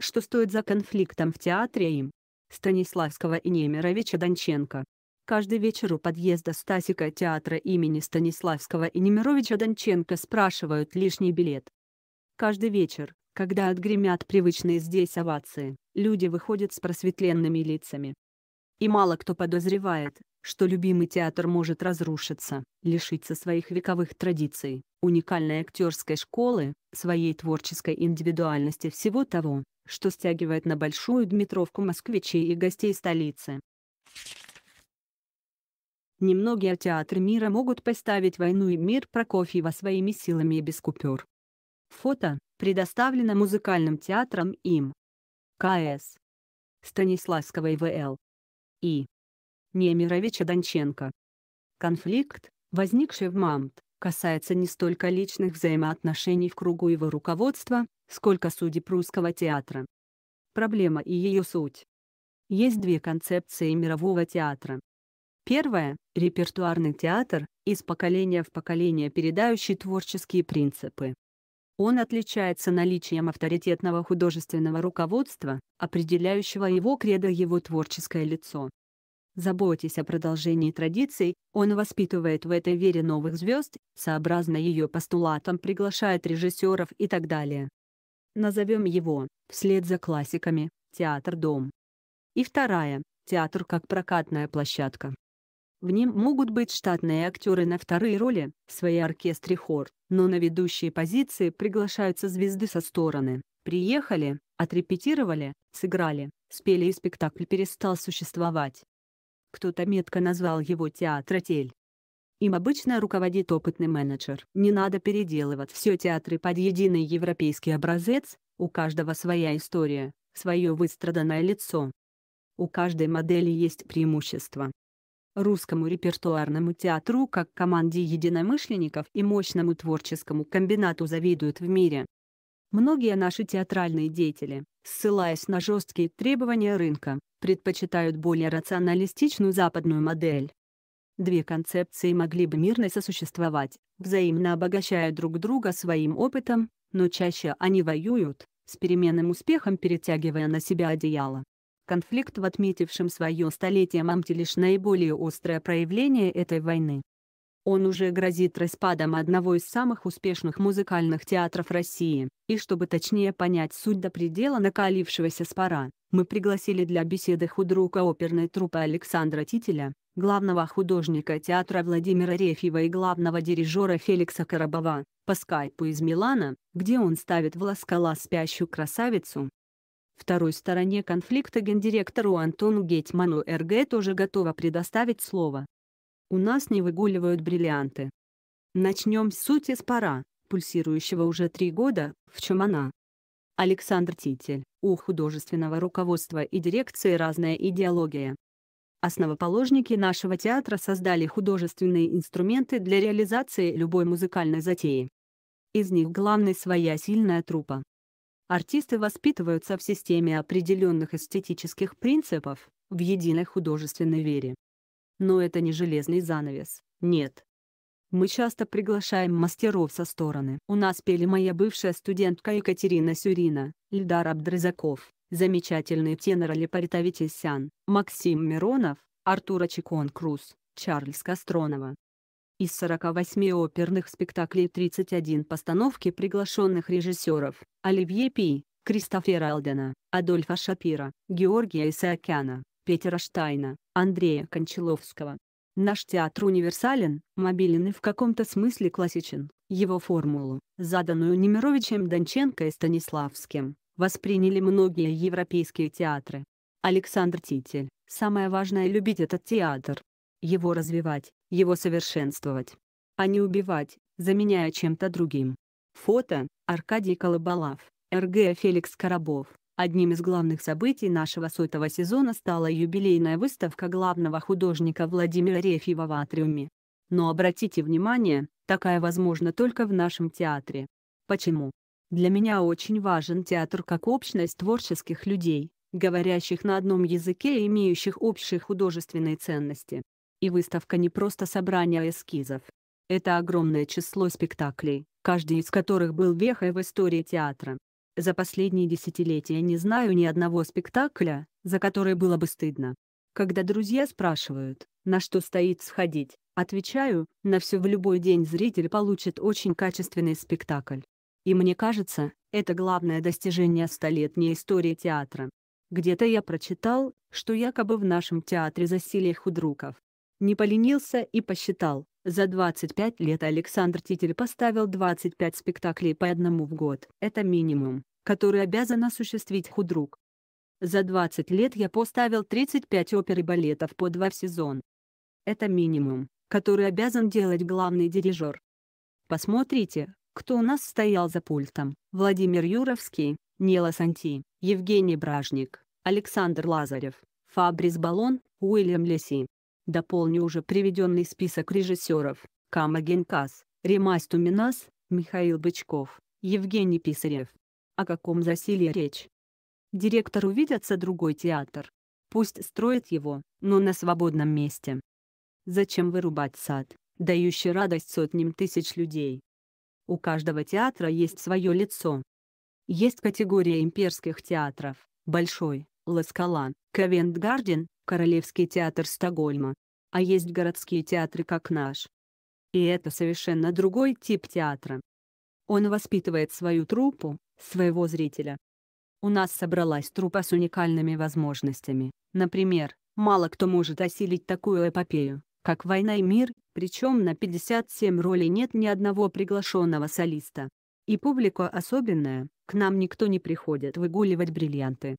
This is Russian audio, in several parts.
что стоит за конфликтом в театре им. Станиславского и Немировича Донченко. Каждый вечер у подъезда Стасика театра имени Станиславского и Немировича Донченко спрашивают лишний билет. Каждый вечер, когда отгремят привычные здесь овации, люди выходят с просветленными лицами. И мало кто подозревает, что любимый театр может разрушиться, лишиться своих вековых традиций, уникальной актерской школы, своей творческой индивидуальности всего того, что стягивает на Большую Дмитровку москвичей и гостей столицы. Немногие театры мира могут поставить «Войну и мир» Прокофьева своими силами и без купюр. Фото предоставлено музыкальным театром им. К.С. Станиславского и В.Л. И. Немировича Донченко. Конфликт, возникший в МАМТ, касается не столько личных взаимоотношений в кругу его руководства, сколько судеб русского театра. Проблема и ее суть. Есть две концепции мирового театра. Первая – репертуарный театр, из поколения в поколение передающий творческие принципы. Он отличается наличием авторитетного художественного руководства, определяющего его кредо его творческое лицо. Заботясь о продолжении традиций, он воспитывает в этой вере новых звезд, сообразно ее постулатам приглашает режиссеров и так далее назовем его, вслед за классиками, театр-дом. И вторая – театр как прокатная площадка. В нем могут быть штатные актеры на вторые роли, свои оркестры хор, но на ведущие позиции приглашаются звезды со стороны. Приехали, отрепетировали, сыграли, спели и спектакль перестал существовать. Кто-то метко назвал его театр отель им обычно руководит опытный менеджер. Не надо переделывать все театры под единый европейский образец, у каждого своя история, свое выстраданное лицо. У каждой модели есть преимущество. Русскому репертуарному театру как команде единомышленников и мощному творческому комбинату завидуют в мире. Многие наши театральные деятели, ссылаясь на жесткие требования рынка, предпочитают более рационалистичную западную модель. Две концепции могли бы мирно сосуществовать, взаимно обогащая друг друга своим опытом, но чаще они воюют, с переменным успехом перетягивая на себя одеяло. Конфликт в отметившем свое столетие Мамте лишь наиболее острое проявление этой войны он уже грозит распадом одного из самых успешных музыкальных театров России. И чтобы точнее понять суть до предела накалившегося спора, мы пригласили для беседы худрука оперной труппы Александра Тителя, главного художника театра Владимира Рефьева и главного дирижера Феликса Коробова, по скайпу из Милана, где он ставит в ласкала спящую красавицу. Второй стороне конфликта гендиректору Антону Гетьману РГ тоже готова предоставить слово. У нас не выгуливают бриллианты. Начнем с сути с пора, пульсирующего уже три года, в чем она. Александр Титель, у художественного руководства и дирекции разная идеология. Основоположники нашего театра создали художественные инструменты для реализации любой музыкальной затеи. Из них главный – своя сильная трупа. Артисты воспитываются в системе определенных эстетических принципов, в единой художественной вере. Но это не железный занавес. Нет. Мы часто приглашаем мастеров со стороны. У нас пели моя бывшая студентка Екатерина Сюрина, Ильдар Абдрызаков, замечательный тенор Лепарита Сян, Максим Миронов, Артур Чекон Круз, Чарльз Кастронова. Из 48 оперных спектаклей 31 постановки приглашенных режиссеров – Оливье Пи, Кристофера Алдена, Адольфа Шапира, Георгия Исаакяна, Петера Штайна, Андрея Кончаловского. Наш театр универсален, мобилен и в каком-то смысле классичен. Его формулу, заданную Немировичем Донченко и Станиславским, восприняли многие европейские театры. Александр Титель. Самое важное – любить этот театр. Его развивать, его совершенствовать. А не убивать, заменяя чем-то другим. Фото – Аркадий Колобалов, РГ Феликс Коробов. Одним из главных событий нашего сотого сезона стала юбилейная выставка главного художника Владимира Рефьева в Атриуме. Но обратите внимание, такая возможна только в нашем театре. Почему? Для меня очень важен театр как общность творческих людей, говорящих на одном языке и имеющих общие художественные ценности. И выставка не просто собрание эскизов. Это огромное число спектаклей, каждый из которых был вехой в истории театра. За последние десятилетия не знаю ни одного спектакля, за который было бы стыдно. Когда друзья спрашивают, на что стоит сходить, отвечаю, на все в любой день зритель получит очень качественный спектакль. И мне кажется, это главное достижение столетней истории театра. Где-то я прочитал, что якобы в нашем театре засилие худруков не поленился и посчитал. За 25 лет Александр Титель поставил 25 спектаклей по одному в год. Это минимум, который обязан осуществить худрук. За 20 лет я поставил 35 опер и балетов по два в сезон. Это минимум, который обязан делать главный дирижер. Посмотрите, кто у нас стоял за пультом. Владимир Юровский, Нела Санти, Евгений Бражник, Александр Лазарев, Фабрис Баллон, Уильям Леси. Дополню уже приведенный список режиссеров. Кама Генкас, Ремас Туминас, Михаил Бычков, Евгений Писарев. О каком засилье речь? Директор увидятся другой театр. Пусть строит его, но на свободном месте. Зачем вырубать сад, дающий радость сотням тысяч людей? У каждого театра есть свое лицо. Есть категория имперских театров, Большой, Ласкала, Ковент-Гарден, Королевский театр Стокгольма, а есть городские театры, как наш. И это совершенно другой тип театра. Он воспитывает свою труппу, своего зрителя. У нас собралась труппа с уникальными возможностями. Например, мало кто может осилить такую эпопею, как «Война и мир», причем на 57 ролей нет ни одного приглашенного солиста. И публика особенная, к нам никто не приходит выгуливать бриллианты.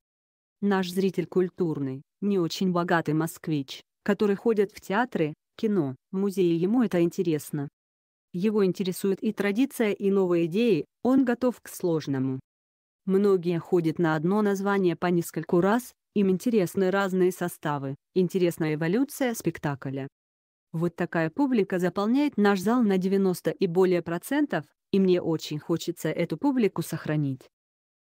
Наш зритель культурный, не очень богатый москвич, который ходит в театры, кино, музеи ему это интересно. Его интересует и традиция, и новые идеи, он готов к сложному. Многие ходят на одно название по нескольку раз, им интересны разные составы, интересна эволюция спектакля. Вот такая публика заполняет наш зал на 90 и более процентов, и мне очень хочется эту публику сохранить.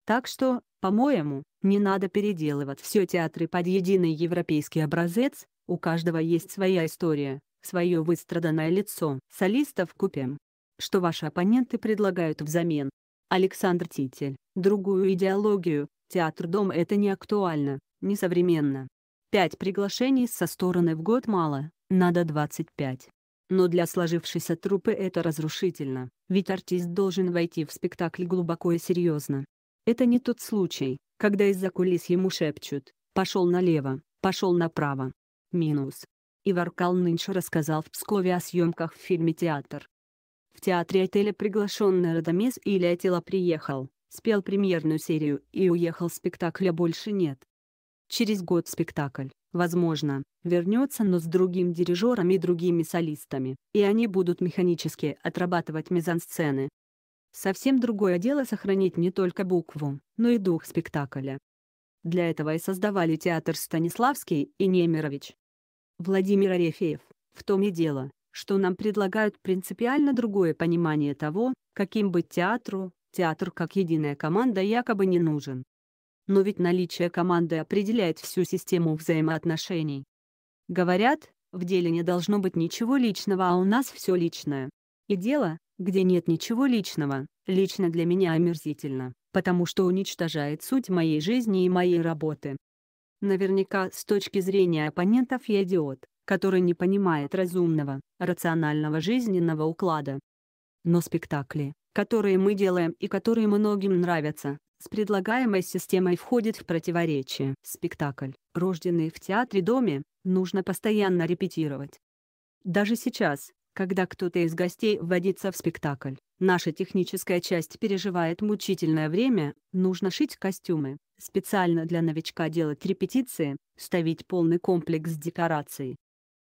Так что, по-моему, не надо переделывать все театры под единый европейский образец, у каждого есть своя история, свое выстраданное лицо. Солистов купим. Что ваши оппоненты предлагают взамен? Александр Титель. Другую идеологию, театр-дом это не актуально, не современно. Пять приглашений со стороны в год мало, надо 25. Но для сложившейся трупы это разрушительно, ведь артист должен войти в спектакль глубоко и серьезно. Это не тот случай, когда из-за кулис ему шепчут «пошел налево, пошел направо». Минус. Иваркал нынче рассказал в Пскове о съемках в фильме «Театр». В театре отеля приглашенный Радамес или Атила приехал, спел премьерную серию и уехал спектакля больше нет. Через год спектакль, возможно, вернется но с другим дирижером и другими солистами, и они будут механически отрабатывать мизансцены, Совсем другое дело сохранить не только букву, но и дух спектакля. Для этого и создавали театр Станиславский и Немирович. Владимир Арефеев. В том и дело, что нам предлагают принципиально другое понимание того, каким быть театру, театр как единая команда якобы не нужен. Но ведь наличие команды определяет всю систему взаимоотношений. Говорят, в деле не должно быть ничего личного, а у нас все личное. И дело, где нет ничего личного, лично для меня омерзительно, потому что уничтожает суть моей жизни и моей работы. Наверняка с точки зрения оппонентов я идиот, который не понимает разумного, рационального жизненного уклада. Но спектакли, которые мы делаем и которые многим нравятся, с предлагаемой системой входит в противоречие. Спектакль, рожденный в театре-доме, нужно постоянно репетировать. Даже сейчас, когда кто-то из гостей вводится в спектакль. Наша техническая часть переживает мучительное время, нужно шить костюмы, специально для новичка делать репетиции, ставить полный комплекс декораций.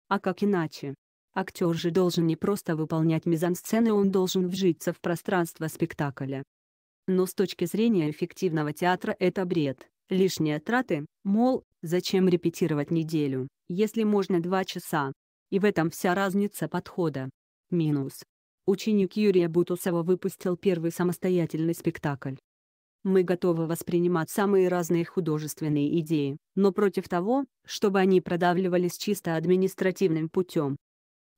А как иначе? Актер же должен не просто выполнять мизансцены, он должен вжиться в пространство спектакля. Но с точки зрения эффективного театра это бред, лишние траты, мол, зачем репетировать неделю, если можно два часа. И в этом вся разница подхода. Минус. Ученик Юрия Бутусова выпустил первый самостоятельный спектакль. Мы готовы воспринимать самые разные художественные идеи, но против того, чтобы они продавливались чисто административным путем.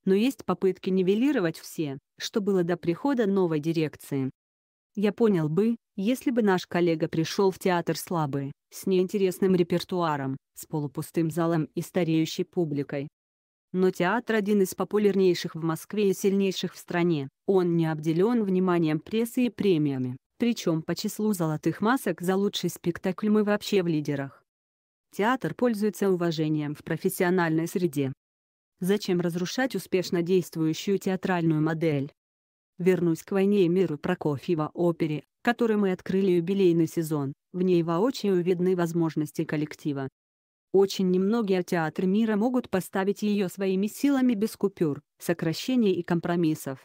Но есть попытки нивелировать все, что было до прихода новой дирекции. Я понял бы, если бы наш коллега пришел в театр слабый, с неинтересным репертуаром, с полупустым залом и стареющей публикой, но театр один из популярнейших в Москве и сильнейших в стране. Он не обделен вниманием прессы и премиями, причем по числу золотых масок за лучший спектакль мы вообще в лидерах. Театр пользуется уважением в профессиональной среде. Зачем разрушать успешно действующую театральную модель? Вернусь к «Войне и миру» Прокофьева опере, который мы открыли юбилейный сезон, в ней воочию видны возможности коллектива, очень немногие театры мира могут поставить ее своими силами без купюр, сокращений и компромиссов.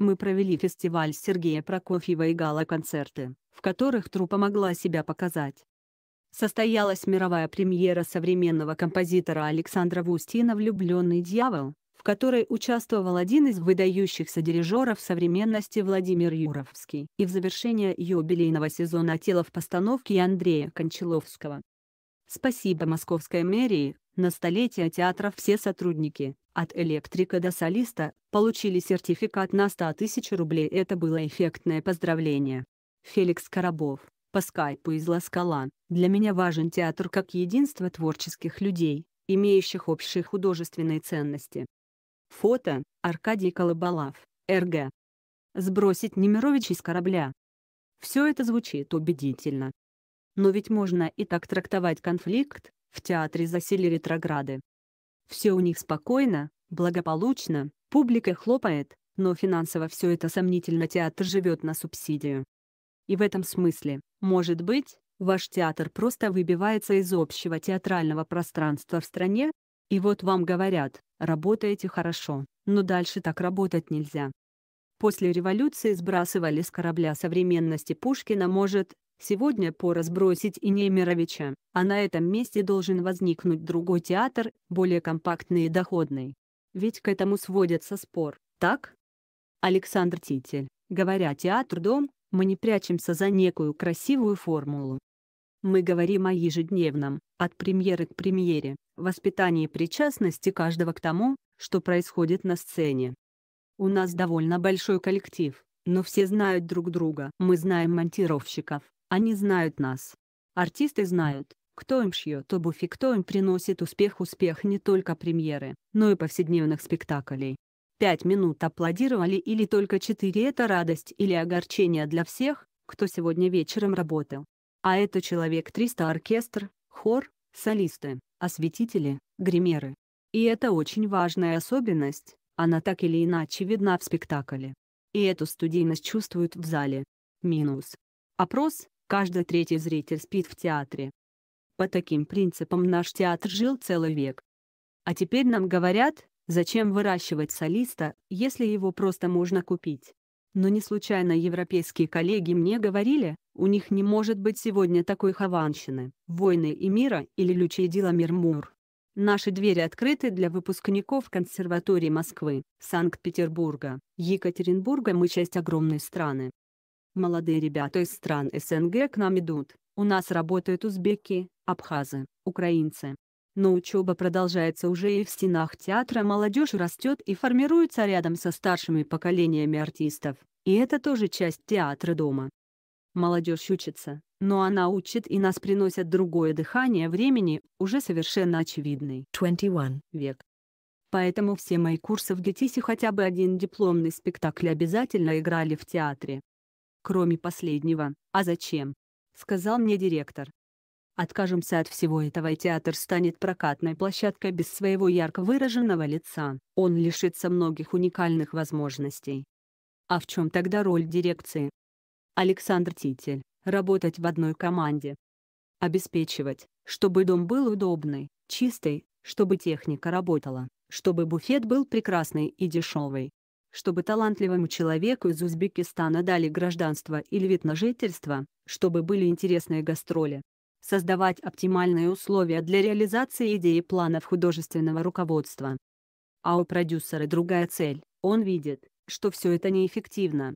Мы провели фестиваль Сергея Прокофьева и гала-концерты, в которых труппа могла себя показать. Состоялась мировая премьера современного композитора Александра Вустина «Влюбленный дьявол», в которой участвовал один из выдающихся дирижеров современности Владимир Юровский. И в завершение юбилейного сезона тело в постановке Андрея Кончаловского. Спасибо московской мэрии, на столетие театра все сотрудники, от электрика до солиста, получили сертификат на 100 тысяч рублей. Это было эффектное поздравление. Феликс Коробов, по скайпу из Ласкалан. Для меня важен театр как единство творческих людей, имеющих общие художественные ценности. Фото Аркадий Колыбалав, РГ. Сбросить Немирович из корабля. Все это звучит убедительно, но ведь можно и так трактовать конфликт, в театре засели ретрограды. Все у них спокойно, благополучно, публика хлопает, но финансово все это сомнительно театр живет на субсидию. И в этом смысле, может быть, ваш театр просто выбивается из общего театрального пространства в стране, и вот вам говорят, работаете хорошо, но дальше так работать нельзя. После революции сбрасывали с корабля современности Пушкина может, Сегодня пора сбросить и Немировича, а на этом месте должен возникнуть другой театр, более компактный и доходный. Ведь к этому сводится спор, так? Александр Титель, говоря «театр-дом», мы не прячемся за некую красивую формулу. Мы говорим о ежедневном, от премьеры к премьере, воспитании причастности каждого к тому, что происходит на сцене. У нас довольно большой коллектив, но все знают друг друга. Мы знаем монтировщиков, они знают нас. Артисты знают, кто им шьет обувь и кто им приносит успех успех не только премьеры, но и повседневных спектаклей. Пять минут аплодировали или только четыре – это радость или огорчение для всех, кто сегодня вечером работал. А это человек 300 оркестр, хор, солисты, осветители, гримеры. И это очень важная особенность, она так или иначе видна в спектакле. И эту студийность чувствуют в зале. Минус. Опрос, Каждый третий зритель спит в театре. По таким принципам наш театр жил целый век. А теперь нам говорят, зачем выращивать солиста, если его просто можно купить. Но не случайно европейские коллеги мне говорили, у них не может быть сегодня такой хованщины, войны и мира или лючей дела мирмур. Наши двери открыты для выпускников консерватории Москвы, Санкт-Петербурга, Екатеринбурга мы часть огромной страны, Молодые ребята из стран СНГ к нам идут, у нас работают узбеки, абхазы, украинцы. Но учеба продолжается уже и в стенах театра молодежь растет и формируется рядом со старшими поколениями артистов, и это тоже часть театра дома. Молодежь учится, но она учит и нас приносят другое дыхание времени, уже совершенно очевидный 21 век. Поэтому все мои курсы в ГТИСе хотя бы один дипломный спектакль обязательно играли в театре кроме последнего. А зачем? Сказал мне директор. Откажемся от всего этого и театр станет прокатной площадкой без своего ярко выраженного лица. Он лишится многих уникальных возможностей. А в чем тогда роль дирекции? Александр Титель. Работать в одной команде. Обеспечивать, чтобы дом был удобный, чистый, чтобы техника работала, чтобы буфет был прекрасный и дешевый, чтобы талантливому человеку из Узбекистана дали гражданство или вид на жительство, чтобы были интересные гастроли. Создавать оптимальные условия для реализации идеи планов художественного руководства. А у продюсера другая цель, он видит, что все это неэффективно.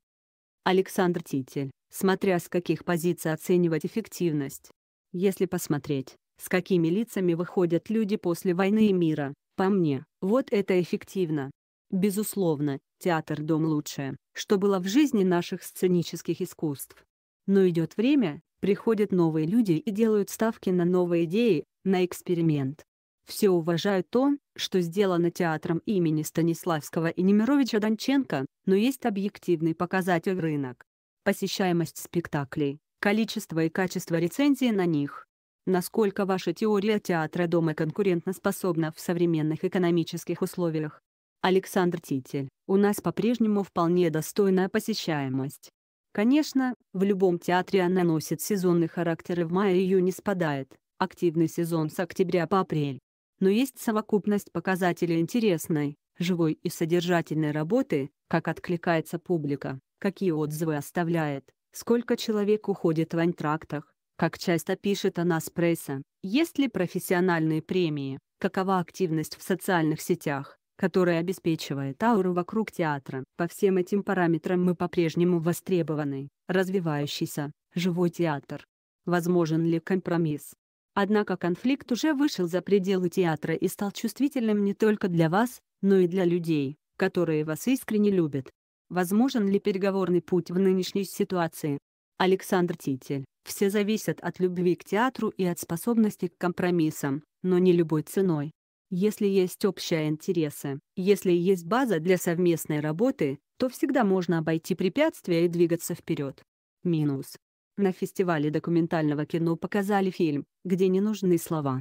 Александр Титель, смотря с каких позиций оценивать эффективность. Если посмотреть, с какими лицами выходят люди после войны и мира, по мне, вот это эффективно. Безусловно, театр «Дом» лучшее, что было в жизни наших сценических искусств. Но идет время, приходят новые люди и делают ставки на новые идеи, на эксперимент. Все уважают то, что сделано театром имени Станиславского и Немировича Донченко, но есть объективный показатель рынок. Посещаемость спектаклей, количество и качество рецензий на них. Насколько ваша теория театра дома конкурентоспособна в современных экономических условиях? Александр Титель, у нас по-прежнему вполне достойная посещаемость. Конечно, в любом театре она носит сезонный характер и в мае-июне спадает, активный сезон с октября по апрель. Но есть совокупность показателей интересной, живой и содержательной работы, как откликается публика, какие отзывы оставляет, сколько человек уходит в антрактах, как часто пишет о нас пресса, есть ли профессиональные премии, какова активность в социальных сетях, которая обеспечивает ауру вокруг театра. По всем этим параметрам мы по-прежнему востребованы, развивающийся, живой театр. Возможен ли компромисс? Однако конфликт уже вышел за пределы театра и стал чувствительным не только для вас, но и для людей, которые вас искренне любят. Возможен ли переговорный путь в нынешней ситуации? Александр Титель. Все зависят от любви к театру и от способности к компромиссам, но не любой ценой. Если есть общие интересы, если есть база для совместной работы, то всегда можно обойти препятствия и двигаться вперед. Минус. На фестивале документального кино показали фильм, где не нужны слова.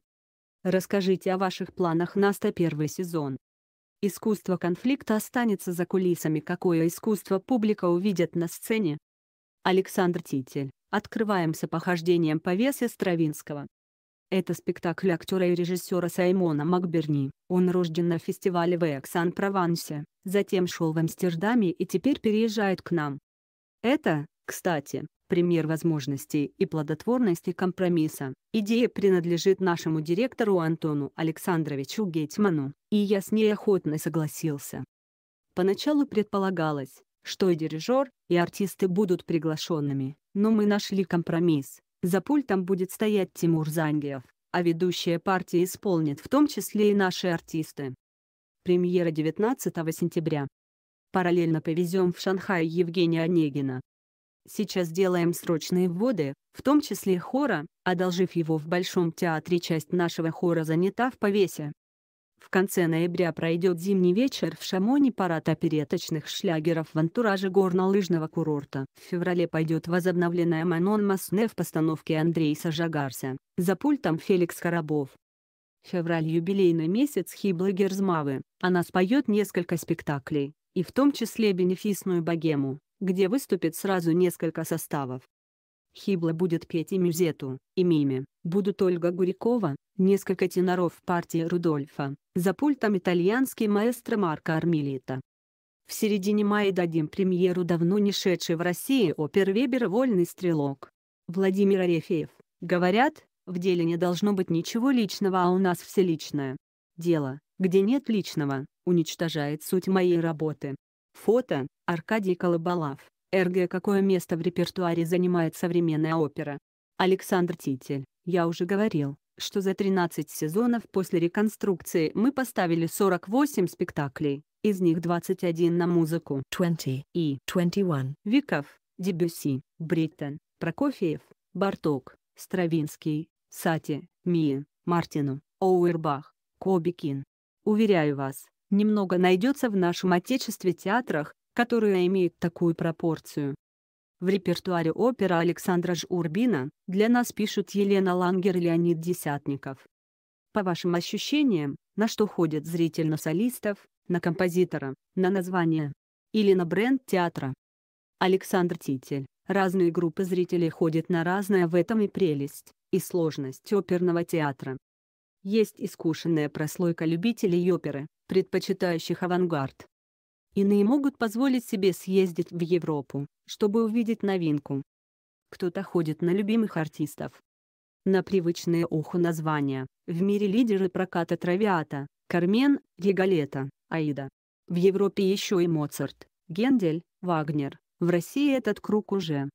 Расскажите о ваших планах на 101 сезон. Искусство конфликта останется за кулисами. Какое искусство публика увидит на сцене? Александр Титель. Открываемся похождением по весе Стравинского. Это спектакль актера и режиссера Саймона Макберни. Он рожден на фестивале в Эксан-Провансе, затем шел в Амстердаме и теперь переезжает к нам. Это, кстати, пример возможностей и плодотворности компромисса. Идея принадлежит нашему директору Антону Александровичу Гетьману, и я с ней охотно согласился. Поначалу предполагалось, что и дирижер, и артисты будут приглашенными, но мы нашли компромисс, за пультом будет стоять Тимур Зангиев, а ведущая партия исполнит в том числе и наши артисты. Премьера 19 сентября. Параллельно повезем в Шанхай Евгения Онегина. Сейчас делаем срочные вводы, в том числе хора, одолжив его в Большом театре часть нашего хора занята в повесе. В конце ноября пройдет зимний вечер в Шамоне парад опереточных шлягеров в антураже горнолыжного курорта. В феврале пойдет возобновленная Манон Масне в постановке Андрейса Жагарса, за пультом Феликс Коробов. Февраль – юбилейный месяц Хиблы Герзмавы, она споет несколько спектаклей, и в том числе бенефисную богему, где выступит сразу несколько составов. Хибла будет петь и Мюзету, и Мими, будут Ольга Гурикова, несколько теноров партии Рудольфа, за пультом итальянский маэстро Марко Армилита. В середине мая дадим премьеру давно не шедшей в России опер Вебер «Вольный стрелок». Владимир Арефеев. Говорят, в деле не должно быть ничего личного, а у нас все личное. Дело, где нет личного, уничтожает суть моей работы. Фото, Аркадий Колобалав. РГ какое место в репертуаре занимает современная опера? Александр Титель, я уже говорил, что за 13 сезонов после реконструкции мы поставили 48 спектаклей, из них 21 на музыку. 20 и 21. Виков, Дебюси, Бриттон, Прокофьев, Барток, Стравинский, Сати, Мия, Мартину, Оуэрбах, Кобикин. Уверяю вас, немного найдется в нашем отечестве театрах, которая имеет такую пропорцию. В репертуаре опера Александра Журбина для нас пишут Елена Лангер и Леонид Десятников. По вашим ощущениям, на что ходят зритель на солистов, на композитора, на название или на бренд театра? Александр Титель. Разные группы зрителей ходят на разное в этом и прелесть, и сложность оперного театра. Есть искушенная прослойка любителей оперы, предпочитающих авангард, Иные могут позволить себе съездить в Европу, чтобы увидеть новинку. Кто-то ходит на любимых артистов. На привычные уху названия, в мире лидеры проката Травиата, Кармен, Регалета, Аида. В Европе еще и Моцарт, Гендель, Вагнер, в России этот круг уже.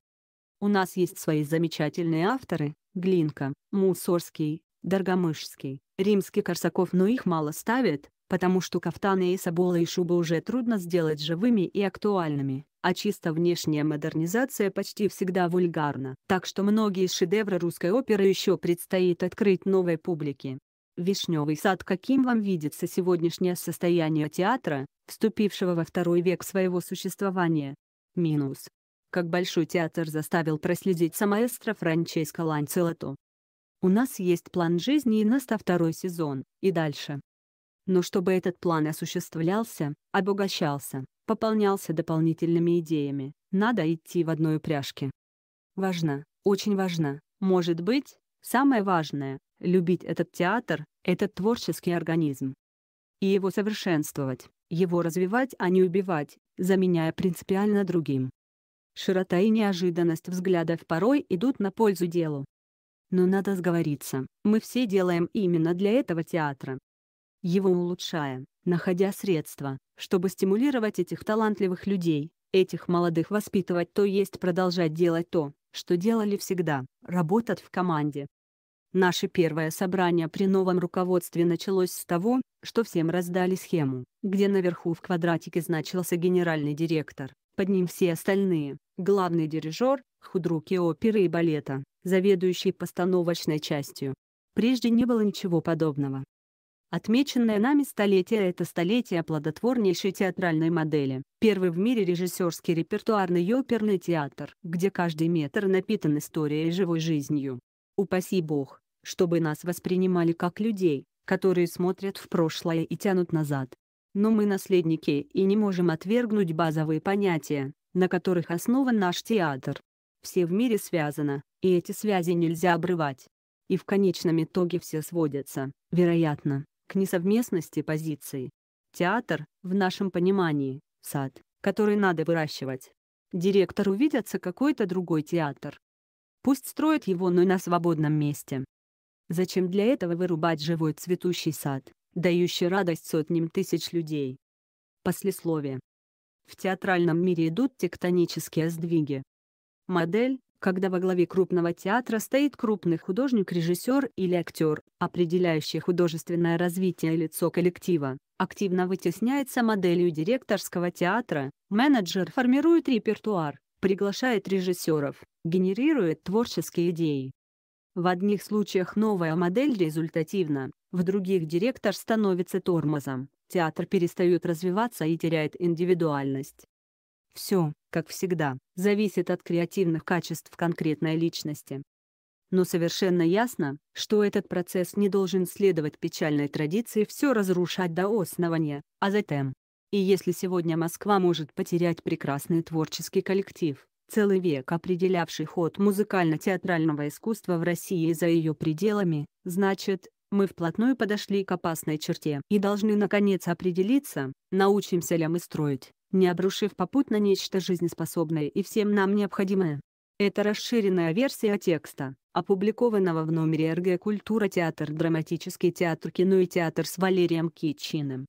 У нас есть свои замечательные авторы, Глинка, Мусорский, Даргомышский, Римский-Корсаков, но их мало ставят, потому что кафтаны и соболы и шубы уже трудно сделать живыми и актуальными, а чисто внешняя модернизация почти всегда вульгарна. Так что многие шедевры русской оперы еще предстоит открыть новой публике. Вишневый сад каким вам видится сегодняшнее состояние театра, вступившего во второй век своего существования? Минус. Как Большой театр заставил проследить Самаэстро Франческо Ланцелоту. У нас есть план жизни и нас второй сезон, и дальше. Но чтобы этот план осуществлялся, обогащался, пополнялся дополнительными идеями, надо идти в одной упряжке. Важно, очень важно, может быть, самое важное — любить этот театр, этот творческий организм. И его совершенствовать, его развивать, а не убивать, заменяя принципиально другим. Широта и неожиданность взглядов порой идут на пользу делу. Но надо сговориться, мы все делаем именно для этого театра, его улучшая, находя средства, чтобы стимулировать этих талантливых людей, этих молодых воспитывать, то есть продолжать делать то, что делали всегда, работать в команде. Наше первое собрание при новом руководстве началось с того, что всем раздали схему, где наверху в квадратике значился генеральный директор, под ним все остальные, главный дирижер, худруки оперы и балета, заведующий постановочной частью. Прежде не было ничего подобного. Отмеченное нами столетие – это столетие плодотворнейшей театральной модели. Первый в мире режиссерский репертуарный оперный театр, где каждый метр напитан историей и живой жизнью. Упаси Бог, чтобы нас воспринимали как людей, которые смотрят в прошлое и тянут назад. Но мы наследники и не можем отвергнуть базовые понятия, на которых основан наш театр. Все в мире связано, и эти связи нельзя обрывать. И в конечном итоге все сводятся, вероятно, к несовместности позиций. Театр, в нашем понимании, сад, который надо выращивать. Директор увидится какой-то другой театр. Пусть строит его, но и на свободном месте. Зачем для этого вырубать живой цветущий сад, дающий радость сотням тысяч людей? Послесловие. В театральном мире идут тектонические сдвиги. Модель, когда во главе крупного театра стоит крупный художник, режиссер или актер, определяющий художественное развитие и лицо коллектива, активно вытесняется моделью директорского театра, менеджер формирует репертуар, приглашает режиссеров, генерирует творческие идеи. В одних случаях новая модель результативна, в других директор становится тормозом, театр перестает развиваться и теряет индивидуальность. Все, как всегда, зависит от креативных качеств конкретной личности. Но совершенно ясно, что этот процесс не должен следовать печальной традиции все разрушать до основания, а затем. И если сегодня Москва может потерять прекрасный творческий коллектив, целый век определявший ход музыкально-театрального искусства в России и за ее пределами, значит, мы вплотную подошли к опасной черте и должны наконец определиться, научимся ли мы строить не обрушив попутно нечто жизнеспособное и всем нам необходимое. Это расширенная версия текста, опубликованного в номере РГ «Культура. Театр. Драматический театр. Кино и театр» с Валерием Китчиным.